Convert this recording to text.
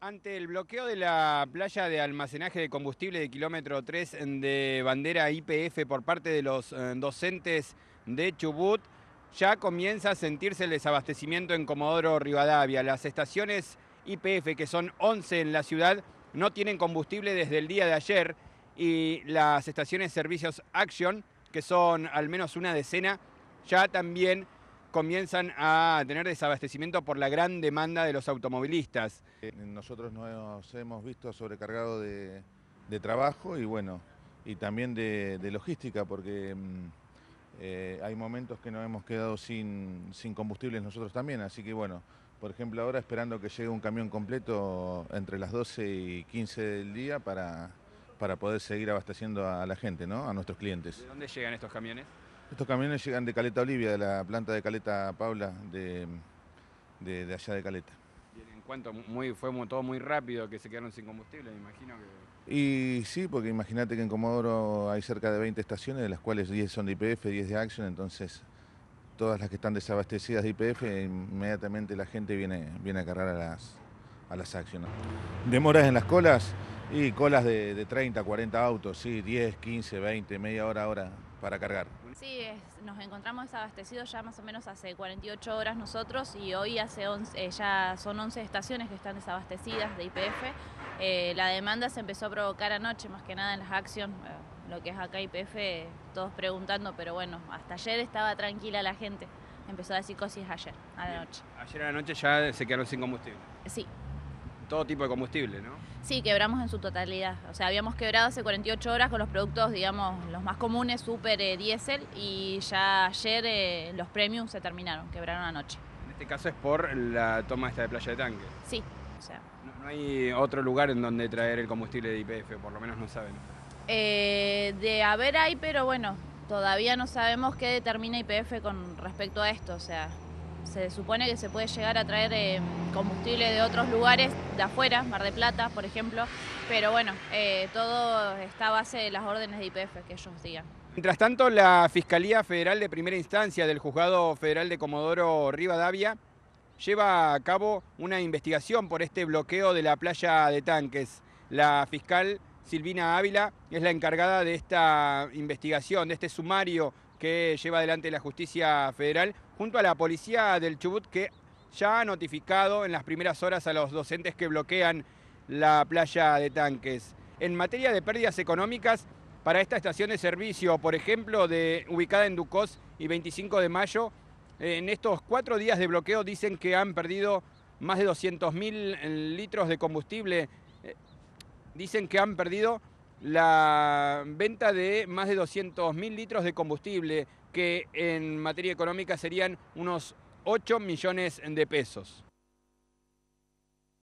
Ante el bloqueo de la playa de almacenaje de combustible de kilómetro 3 de bandera IPF por parte de los eh, docentes de Chubut, ya comienza a sentirse el desabastecimiento en Comodoro Rivadavia. Las estaciones IPF, que son 11 en la ciudad, no tienen combustible desde el día de ayer y las estaciones servicios Action, que son al menos una decena, ya también comienzan a tener desabastecimiento por la gran demanda de los automovilistas. Eh, nosotros nos hemos visto sobrecargados de, trabajo y bueno, y también de, logística, porque mm, eh, hay momentos que nos hemos quedado sin, combustibles nosotros también, así que bueno, por ejemplo ahora esperando que llegue un camión completo entre las 12 y 15 del día para, para poder seguir abasteciendo a la gente, ¿no? a nuestros clientes. ¿De dónde llegan estos camiones? Estos camiones llegan de Caleta Olivia, de la planta de Caleta Paula, de, allá de Caleta. ¿Y en cuanto muy, fue todo muy rápido que se quedaron sin combustible, me imagino que... Y sí, porque imagínate que en Comodoro hay cerca de 20 estaciones, de las cuales 10 son de IPF, 10 de Action, entonces todas las que están desabastecidas de IPF, eh, inmediatamente la gente viene, viene a cargar a las, a las Action. ¿Demoras en las colas? Y colas de, 30, 40 autos, sí, 10, 15, 20, media hora, hora para cargar. Sí, nos encontramos desabastecidos ya más o menos hace 48 horas nosotros y hoy hace eh, ya son 11 estaciones que están desabastecidas de IPF. Eh, la demanda se empezó a provocar anoche, más que nada en las acciones, eh, lo que es acá IPF, todos preguntando, pero bueno, hasta ayer estaba tranquila la gente. Empezó a decir cosas ayer, a la noche. Ayer a la noche ya se quedaron sin combustible. Sí, todo tipo de combustible, ¿no? Sí, quebramos en su totalidad. O sea, habíamos quebrado hace 48 horas con los productos, digamos, los más comunes, super eh, diésel, y ya ayer eh, los premium se terminaron, quebraron anoche. En este caso es por la toma esta de Playa de Tanque. Sí, o sea. No, hay otro lugar en donde traer el combustible de IPF, por lo menos no saben. Eh, de haber hay, pero bueno, todavía no sabemos qué determina IPF con respecto a esto, o sea, se supone que se puede llegar a traer eh, combustible de otros lugares de afuera, Mar de Plata, por ejemplo, pero bueno, eh, todo está a base de las órdenes de IPF que ellos digan. Mientras tanto, la Fiscalía Federal de Primera Instancia del Juzgado Federal de Comodoro Rivadavia lleva a cabo una investigación por este bloqueo de la playa de tanques. La fiscal Silvina Ávila es la encargada de esta investigación, de este sumario que lleva adelante la justicia federal junto a la policía del Chubut que ya ha notificado en las primeras horas a los docentes que bloquean la playa de tanques. En materia de pérdidas económicas, para esta estación de servicio, por ejemplo, de, ubicada en Ducos y 25 de mayo, en estos cuatro días de bloqueo dicen que han perdido más de 200.000 litros de combustible. Eh, dicen que han perdido la venta de más de 200.000 litros de combustible, que en materia económica serían unos 8 millones de pesos.